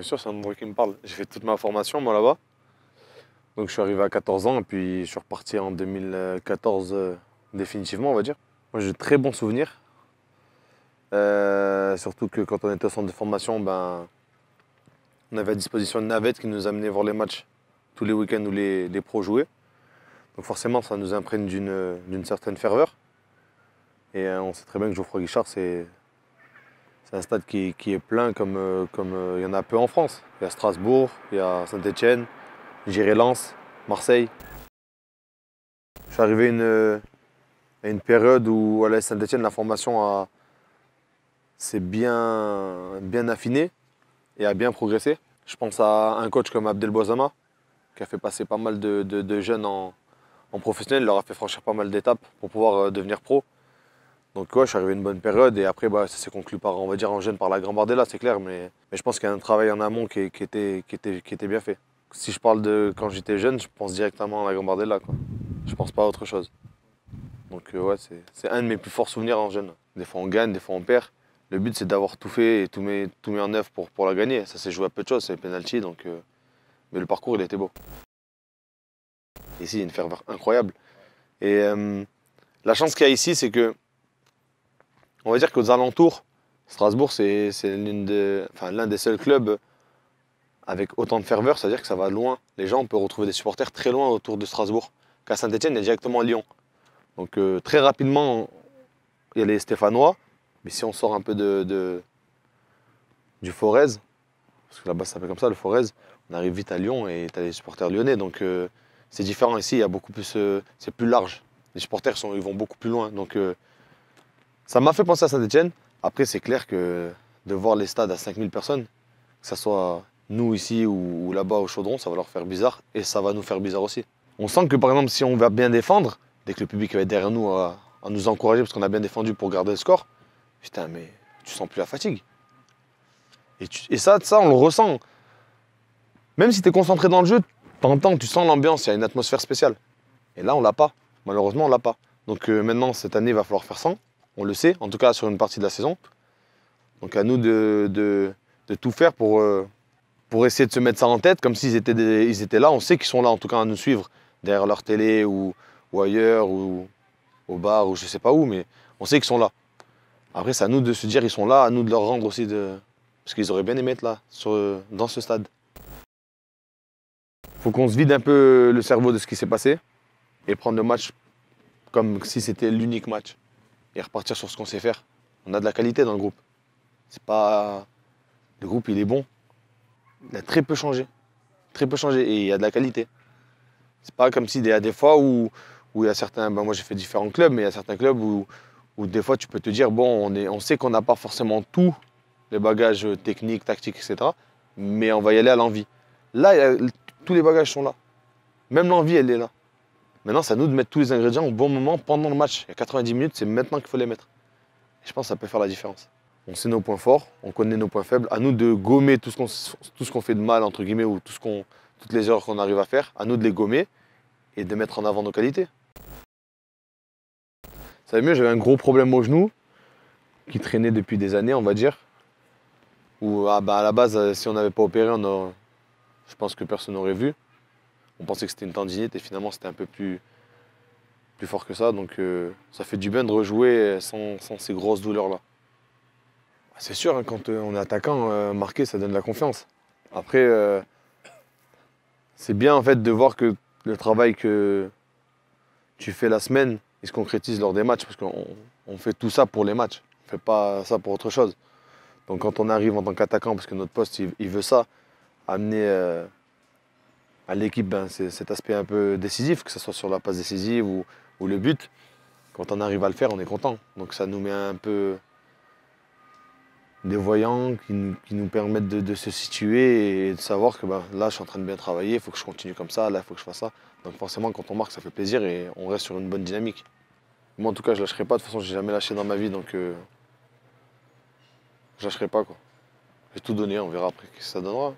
Bien sûr, c'est un endroit qui me parle. J'ai fait toute ma formation, moi, là-bas. Donc, je suis arrivé à 14 ans et puis je suis reparti en 2014 euh, définitivement, on va dire. Moi, j'ai de très bons souvenirs. Euh, surtout que quand on était au centre de formation, ben, on avait à disposition une navette qui nous amenait voir les matchs tous les week-ends où les, pros jouaient. Donc forcément, ça nous imprègne d'une certaine ferveur. Et euh, on sait très bien que Geoffroy Guichard, c'est c'est un stade qui, est plein comme, euh, euh, il y en a peu en France. Il y a Strasbourg, il y a Saint-Etienne, j'irai Lens, Marseille. Je suis arrivé à une, période où à Saint-Etienne, la formation s'est bien, bien affinée et a bien progressé. Je pense à un coach comme Abdel Bozama qui a fait passer pas mal de, jeunes en, en professionnel, il leur a fait franchir pas mal d'étapes pour pouvoir euh, devenir pro. Donc ouais, je suis arrivé une bonne période et après bah, ça s'est conclu par, on va dire, en jeune par la Grand Bardella, c'est clair, mais, mais je pense qu'il y a un travail en amont qui, était, qui, était, qui était bien fait. Si je parle de quand j'étais jeune, je pense directement à la Grand Bardella, quoi. je pense pas à autre chose. Donc euh, ouais, c'est un de mes plus forts souvenirs en jeune. Des fois on gagne, des fois on perd. Le but c'est d'avoir tout fait et tout mis, tout mis en œuvre pour, pour la gagner. Ça s'est joué à peu de choses, c'est les pénalty, donc euh, mais le parcours il était beau. Ici il y a une ferveur incroyable. Et euh, la chance qu'il y a ici c'est que on va dire qu'aux alentours, Strasbourg, c'est l'un des seuls clubs avec autant de ferveur, c'est-à-dire que ça va loin. Les gens, on peut retrouver des supporters très loin autour de Strasbourg. Qu'à Saint-Etienne, il y a directement Lyon. Donc euh, très rapidement, il y a les Stéphanois. Mais si on sort un peu de, du Forez, parce que là-bas ça s'appelle comme ça, le Forez, on arrive vite à Lyon et tu as les supporters lyonnais. Donc euh, c'est différent ici, il y a beaucoup plus, euh, c'est plus large. Les supporters ils vont beaucoup plus loin. Donc ça m'a fait penser à Saint-Etienne. Après, c'est clair que de voir les stades à 5000 personnes, que ce soit nous ici ou, là-bas au Chaudron, ça va leur faire bizarre et ça va nous faire bizarre aussi. On sent que par exemple, si on va bien défendre, dès que le public va être derrière nous à, nous encourager parce qu'on a bien défendu pour garder le score, putain, mais tu sens plus la fatigue. Et, ça, ça, on le ressent. Même si tu es concentré dans le jeu, t'entends, tu sens l'ambiance, il y a une atmosphère spéciale. Et là, on l'a pas. Malheureusement, on l'a pas. Donc euh, maintenant, cette année, il va falloir faire 100 on le sait, en tout cas sur une partie de la saison. Donc à nous de, tout faire pour, euh, pour essayer de se mettre ça en tête, comme s'ils étaient, ils étaient là, on sait qu'ils sont là en tout cas à nous suivre, derrière leur télé ou, ailleurs, ou au bar, ou je ne sais pas où, mais on sait qu'ils sont là. Après c'est à nous de se dire qu'ils sont là, à nous de leur rendre aussi, de... parce qu'ils auraient bien aimé être là, dans ce stade. faut qu'on se vide un peu le cerveau de ce qui s'est passé et prendre le match comme si c'était l'unique match et repartir sur ce qu'on sait faire. On a de la qualité dans le groupe. C'est pas. Le groupe, il est bon. Il a très peu changé. Très peu changé. Et il y a de la qualité. C'est pas comme s'il y a des fois où, où il y a certains. Ben, moi, j'ai fait différents clubs, mais il y a certains clubs où, où des fois, tu peux te dire bon, on, est, on sait qu'on n'a pas forcément tout, les bagages techniques, tactiques, etc. Mais on va y aller à l'envie. Là, tous les bagages sont là. Même l'envie, elle est là. Maintenant, c'est à nous de mettre tous les ingrédients au bon moment pendant le match. Il y a 90 minutes, c'est maintenant qu'il faut les mettre. Et je pense que ça peut faire la différence. On sait nos points forts, on connaît nos points faibles. À nous de gommer tout ce qu'on fait de mal, entre guillemets, ou toutes les erreurs qu'on arrive à faire, à nous de les gommer et de mettre en avant nos qualités. Ça savez mieux, j'avais un gros problème au genou qui traînait depuis des années, on va dire. Ou ah, bah, à la base, euh, si on n'avait pas opéré, je pense que personne n'aurait vu on pensait que c'était une tendinite et finalement c'était un peu plus, plus fort que ça. Donc euh, ça fait du bien de rejouer sans, ces grosses douleurs-là. Bah, c'est sûr, hein, quand euh, on est attaquant, marqué euh, marquer, ça donne de la confiance. Après, c'est bien en fait de voir que le travail que tu fais la semaine, il se concrétise lors des matchs, parce qu'on fait tout ça pour les matchs, on ne fait pas ça pour autre chose. Donc quand on arrive en tant qu'attaquant, parce que notre poste, il veut ça, amener à l'équipe ben, cet aspect un peu décisif, que ce soit sur la passe décisive ou, le but. Quand on arrive à le faire, on est content. Donc ça nous met un peu des voyants qui nous, permettent de, se situer et de savoir que ben, là, je suis en train de bien travailler, il faut que je continue comme ça, là, il faut que je fasse ça. Donc forcément, quand on marque, ça fait plaisir et on reste sur une bonne dynamique. Moi, en tout cas, je lâcherai pas. De toute façon, j'ai jamais lâché dans ma vie, donc euh, je lâcherai pas. quoi. vais tout donner, on verra après ce que ça donnera.